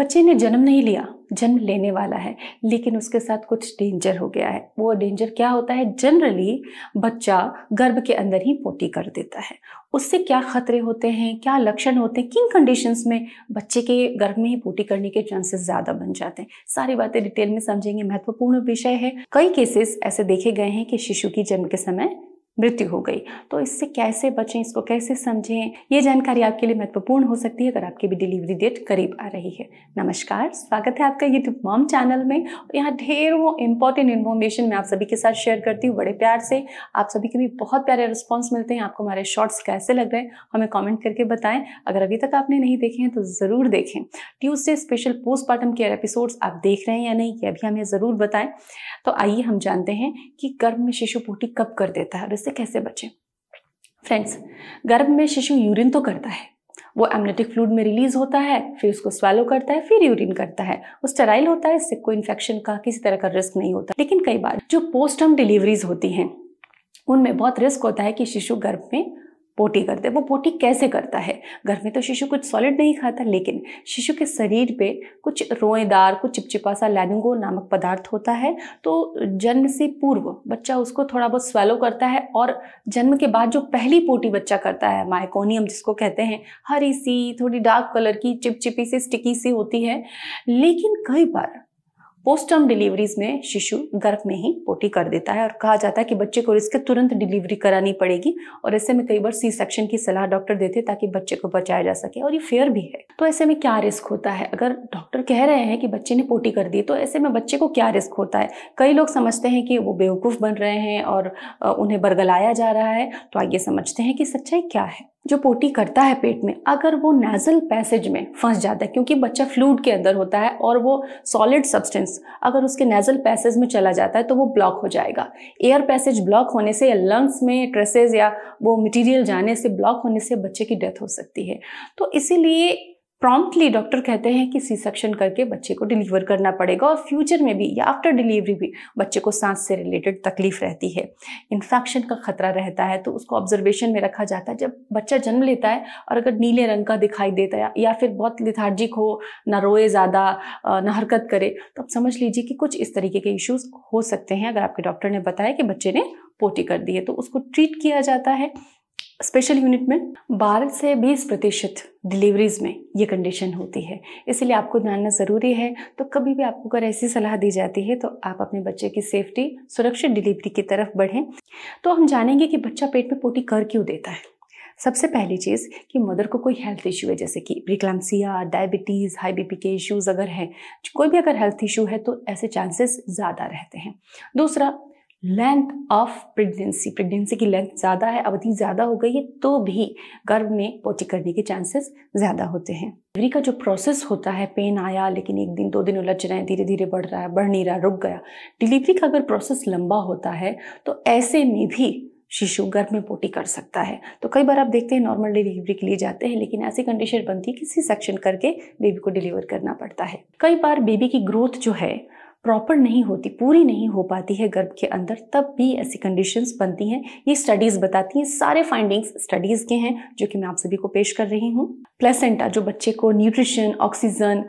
बच्चे ने जन्म नहीं लिया जन्म लेने वाला है लेकिन उसके साथ कुछ डेंजर हो गया है वो डेंजर क्या होता है जनरली बच्चा गर्भ के अंदर ही पोटी कर देता है उससे क्या खतरे होते हैं क्या लक्षण होते हैं किन कंडीशंस में बच्चे के गर्भ में ही पोटी करने के चांसेस ज़्यादा बन जाते हैं सारी बातें डिटेल में समझेंगे महत्वपूर्ण विषय है कई केसेस ऐसे देखे गए हैं कि शिशु की जन्म के समय मृत्यु हो गई तो इससे कैसे बचें इसको कैसे समझें ये जानकारी आपके लिए महत्वपूर्ण हो सकती है अगर आपकी भी डिलीवरी डेट करीब आ रही है नमस्कार स्वागत है आपका यूट्यूब मॉम चैनल में यहाँ ढेर वो इंपॉर्टेंट इन्फॉर्मेशन मैं आप सभी के साथ शेयर करती हूँ बड़े प्यार से आप सभी के भी बहुत प्यारे रिस्पॉन्स मिलते हैं आपको हमारे शॉर्ट्स कैसे लग रहे हैं हमें कॉमेंट करके बताएं अगर अभी तक आपने नहीं देखे हैं तो ज़रूर देखें Tuesday special postpartum care episodes आप देख रहे हैं या नहीं ये भी हमें ज़रूर बताएं तो आइए हम जानते हैं कि गर्भ में शिशु पोटी कब कर देता है और इससे से कैसे बचे फ्रेंड्स गर्भ में शिशु यूरिन तो करता है वो एमनेटिक फ्लूड में रिलीज होता है फिर उसको स्वेलो करता है फिर यूरिन करता है वो स्टेराइल होता है इससे कोई इन्फेक्शन का किसी तरह का रिस्क नहीं होता लेकिन कई बार जो पोस्टम डिलीवरीज होती हैं उनमें बहुत रिस्क होता है कि शिशु गर्भ में पोटी करते हैं वो पोटी कैसे करता है घर में तो शिशु कुछ सॉलिड नहीं खाता लेकिन शिशु के शरीर पे कुछ रोएदार कुछ चिपचिपा सा लैनिंगो नामक पदार्थ होता है तो जन्म से पूर्व बच्चा उसको थोड़ा बहुत स्वेलो करता है और जन्म के बाद जो पहली पोटी बच्चा करता है माइकोनियम जिसको कहते हैं हरी सी थोड़ी डार्क कलर की चिपचिपी सी स्टिकी सी होती है लेकिन कई बार पोस्टम डिलीवरीज में शिशु गर्भ में ही पोटी कर देता है और कहा जाता है कि बच्चे को इसके तुरंत डिलीवरी करानी पड़ेगी और ऐसे में कई बार सी सेक्शन की सलाह डॉक्टर देते ताकि बच्चे को बचाया जा सके और ये फेयर भी है तो ऐसे में क्या रिस्क होता है अगर डॉक्टर कह रहे हैं कि बच्चे ने पोटी कर दी तो ऐसे में बच्चे को क्या रिस्क होता है कई लोग समझते हैं कि वो बेवकूफ़ बन रहे हैं और उन्हें बरगलाया जा रहा है तो आइए समझते हैं कि सच्चाई क्या है जो पोटी करता है पेट में अगर वो नेजल पैसेज में फंस जाता है क्योंकि बच्चा फ्लूड के अंदर होता है और वो सॉलिड सब्सटेंस अगर उसके नेजल पैसेज में चला जाता है तो वो ब्लॉक हो जाएगा एयर पैसेज ब्लॉक होने से या लंग्स में ट्रेसेज या वो मटेरियल जाने से ब्लॉक होने से बच्चे की डेथ हो सकती है तो इसीलिए प्रॉम्प्टली डॉक्टर कहते हैं कि सी सेक्शन करके बच्चे को डिलीवर करना पड़ेगा और फ्यूचर में भी या आफ्टर डिलीवरी भी बच्चे को सांस से रिलेटेड तकलीफ रहती है इन्फेक्शन का खतरा रहता है तो उसको ऑब्जर्वेशन में रखा जाता है जब बच्चा जन्म लेता है और अगर नीले रंग का दिखाई देता है या फिर बहुत लिथार्जिक हो ना रोए ज़्यादा ना हरकत करे तो आप समझ लीजिए कि कुछ इस तरीके के इश्यूज़ हो सकते हैं अगर आपके डॉक्टर ने बताया कि बच्चे ने पोटी कर दी है तो उसको ट्रीट किया जाता है स्पेशल यूनिट में 12 से 20 प्रतिशत डिलीवरीज में ये कंडीशन होती है इसलिए आपको जानना ज़रूरी है तो कभी भी आपको अगर ऐसी सलाह दी जाती है तो आप अपने बच्चे की सेफ्टी सुरक्षित डिलीवरी की तरफ बढ़ें तो हम जानेंगे कि बच्चा पेट में पोटी कर क्यों देता है सबसे पहली चीज़ कि मदर को कोई हेल्थ इशू है जैसे कि प्रिक्लांसिया डायबिटीज़ हाई बीपी के इश्यूज़ अगर हैं कोई भी अगर हेल्थ इशू है तो ऐसे चांसेस ज़्यादा रहते हैं दूसरा लेंथ ऑफ प्रेगनेंसी प्रेगनेंसी की लेंथ ज़्यादा है अवधि ज़्यादा हो गई है तो भी गर्भ में पोटी करने के चांसेस ज़्यादा होते हैं डिलीवरी का जो प्रोसेस होता है पेन आया लेकिन एक दिन दो दिन उलझ रहे हैं धीरे धीरे बढ़ रहा है बढ़ नहीं रहा रुक गया डिलीवरी का अगर प्रोसेस लंबा होता है तो ऐसे में भी शिशु गर्भ में पोटी कर सकता है तो कई बार आप देखते हैं नॉर्मल डिलीवरी के लिए जाते हैं लेकिन ऐसी कंडीशन बनती है कि सी सेक्शन करके बेबी को डिलीवर करना पड़ता है कई बार बेबी की ग्रोथ जो है प्रॉपर नहीं होती पूरी नहीं हो पाती है गर्भ के अंदर तब भी ऐसी कंडीशंस बनती हैं ये स्टडीज़ बताती हैं सारे फाइंडिंग्स स्टडीज़ के हैं जो कि मैं आप सभी को पेश कर रही हूँ प्लेसेंटा जो बच्चे को न्यूट्रिशन ऑक्सीजन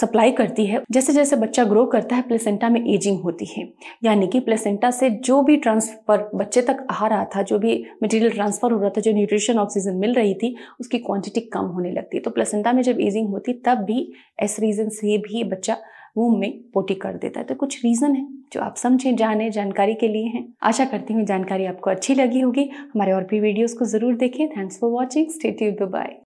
सप्लाई करती है जैसे जैसे बच्चा ग्रो करता है प्लेसेंटा में एजिंग होती है यानी कि प्लेसेंटा से जो भी ट्रांसफर बच्चे तक आ रहा था जो भी मटेरियल ट्रांसफर हो रहा था जो न्यूट्रिशन ऑक्सीजन मिल रही थी उसकी क्वांटिटी कम होने लगती है तो प्लेसेंटा में जब एजिंग होती तब भी ऐसे रीज़न से भी बच्चा वूम में पोटी कर देता है तो कुछ रीज़न है जो आप समझें जाने जानकारी के लिए हैं आशा करती हूँ जानकारी आपको अच्छी लगी होगी हमारे और भी वीडियोज़ को ज़रूर देखें thanks for watching state bye